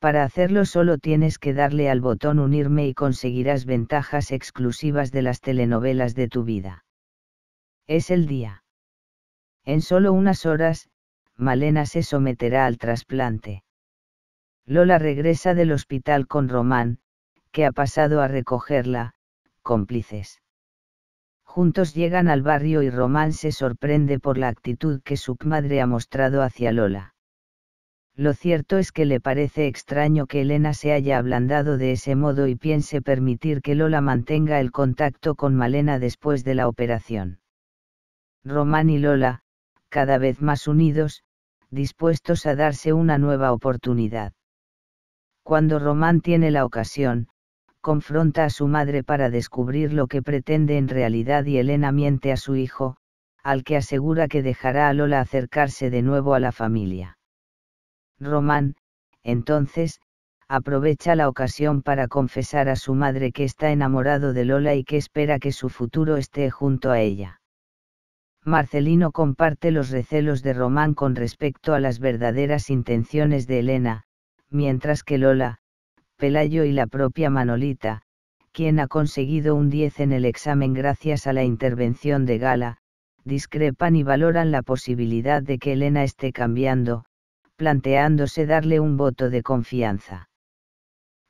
Para hacerlo solo tienes que darle al botón unirme y conseguirás ventajas exclusivas de las telenovelas de tu vida. Es el día. En solo unas horas, Malena se someterá al trasplante. Lola regresa del hospital con Román, que ha pasado a recogerla, cómplices. Juntos llegan al barrio y Román se sorprende por la actitud que su madre ha mostrado hacia Lola. Lo cierto es que le parece extraño que Elena se haya ablandado de ese modo y piense permitir que Lola mantenga el contacto con Malena después de la operación. Román y Lola, cada vez más unidos, dispuestos a darse una nueva oportunidad. Cuando Román tiene la ocasión, confronta a su madre para descubrir lo que pretende en realidad y Elena miente a su hijo, al que asegura que dejará a Lola acercarse de nuevo a la familia. Román, entonces, aprovecha la ocasión para confesar a su madre que está enamorado de Lola y que espera que su futuro esté junto a ella. Marcelino comparte los recelos de Román con respecto a las verdaderas intenciones de Elena, mientras que Lola, Pelayo y la propia Manolita, quien ha conseguido un 10 en el examen gracias a la intervención de Gala, discrepan y valoran la posibilidad de que Elena esté cambiando, planteándose darle un voto de confianza.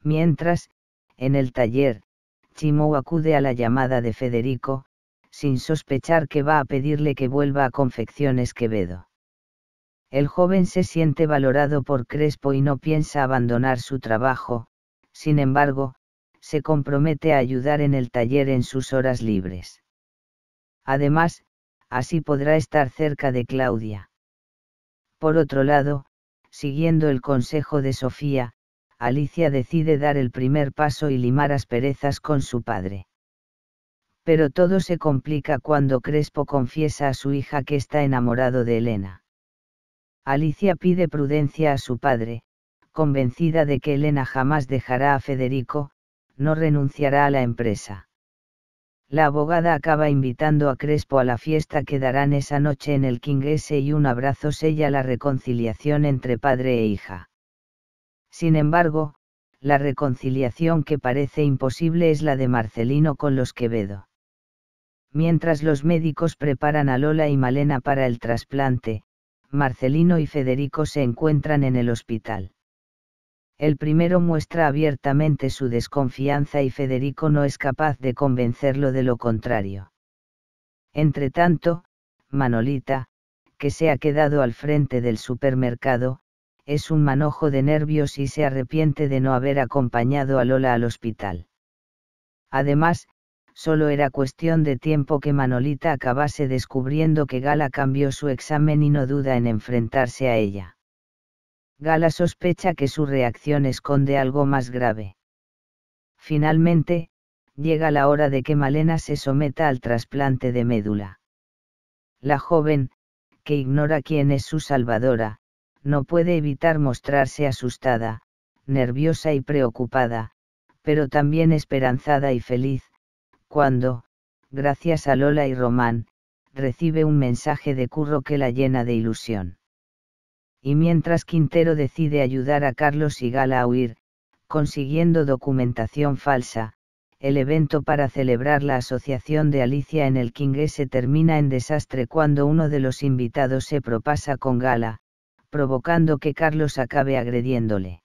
Mientras, en el taller, Chimou acude a la llamada de Federico, sin sospechar que va a pedirle que vuelva a Confecciones Quevedo. El joven se siente valorado por Crespo y no piensa abandonar su trabajo, sin embargo, se compromete a ayudar en el taller en sus horas libres. Además, así podrá estar cerca de Claudia. Por otro lado, siguiendo el consejo de Sofía, Alicia decide dar el primer paso y limar asperezas con su padre. Pero todo se complica cuando Crespo confiesa a su hija que está enamorado de Elena. Alicia pide prudencia a su padre, convencida de que Elena jamás dejará a Federico, no renunciará a la empresa. La abogada acaba invitando a Crespo a la fiesta que darán esa noche en el King y un abrazo sella la reconciliación entre padre e hija. Sin embargo, la reconciliación que parece imposible es la de Marcelino con los Quevedo. Mientras los médicos preparan a Lola y Malena para el trasplante, Marcelino y Federico se encuentran en el hospital. El primero muestra abiertamente su desconfianza y Federico no es capaz de convencerlo de lo contrario. Entretanto, Manolita, que se ha quedado al frente del supermercado, es un manojo de nervios y se arrepiente de no haber acompañado a Lola al hospital. Además, solo era cuestión de tiempo que Manolita acabase descubriendo que Gala cambió su examen y no duda en enfrentarse a ella. Gala sospecha que su reacción esconde algo más grave. Finalmente, llega la hora de que Malena se someta al trasplante de médula. La joven, que ignora quién es su salvadora, no puede evitar mostrarse asustada, nerviosa y preocupada, pero también esperanzada y feliz, cuando, gracias a Lola y Román, recibe un mensaje de curro que la llena de ilusión y mientras Quintero decide ayudar a Carlos y Gala a huir, consiguiendo documentación falsa, el evento para celebrar la asociación de Alicia en el King se termina en desastre cuando uno de los invitados se propasa con Gala, provocando que Carlos acabe agrediéndole.